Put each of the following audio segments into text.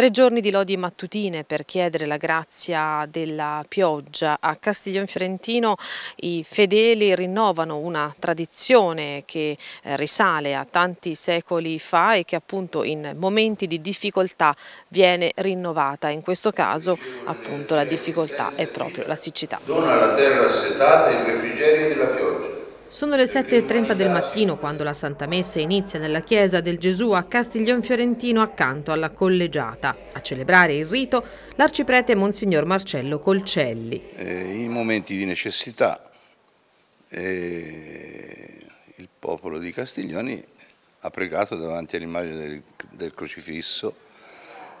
Tre giorni di lodi mattutine per chiedere la grazia della pioggia. A Castiglion Fiorentino i fedeli rinnovano una tradizione che eh, risale a tanti secoli fa e che appunto in momenti di difficoltà viene rinnovata. In questo caso appunto la difficoltà è proprio la siccità. Dona la terra setata il refrigerio della pioggia sono le 7.30 del mattino quando la Santa Messa inizia nella chiesa del Gesù a Castiglione Fiorentino accanto alla collegiata. A celebrare il rito l'arciprete Monsignor Marcello Colcelli. Eh, in momenti di necessità eh, il popolo di Castiglioni ha pregato davanti all'immagine del, del crocifisso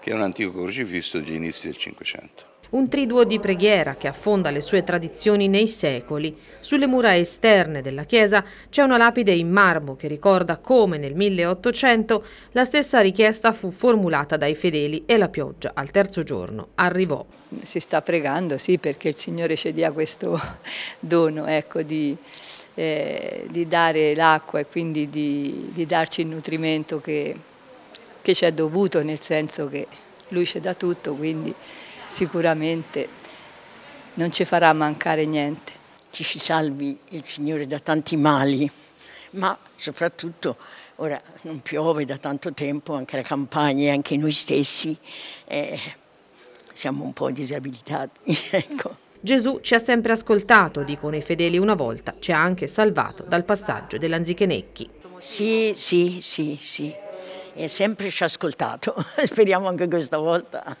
che è un antico crocifisso degli inizi del Cinquecento un triduo di preghiera che affonda le sue tradizioni nei secoli. Sulle mura esterne della chiesa c'è una lapide in marmo che ricorda come nel 1800 la stessa richiesta fu formulata dai fedeli e la pioggia al terzo giorno arrivò. Si sta pregando, sì, perché il Signore ci dia questo dono ecco, di, eh, di, dare l'acqua e quindi di, di, darci il nutrimento che, che ci è dovuto, nel senso che Lui ci dà tutto, quindi sicuramente non ci farà mancare niente. Ci si salvi il Signore da tanti mali, ma soprattutto ora non piove da tanto tempo, anche la campagna e anche noi stessi eh, siamo un po' disabilitati. ecco. Gesù ci ha sempre ascoltato, dicono i fedeli una volta, ci ha anche salvato dal passaggio dell'Anzichenecchi. Sì, sì, sì, sì, e sempre ci ha ascoltato, speriamo anche questa volta.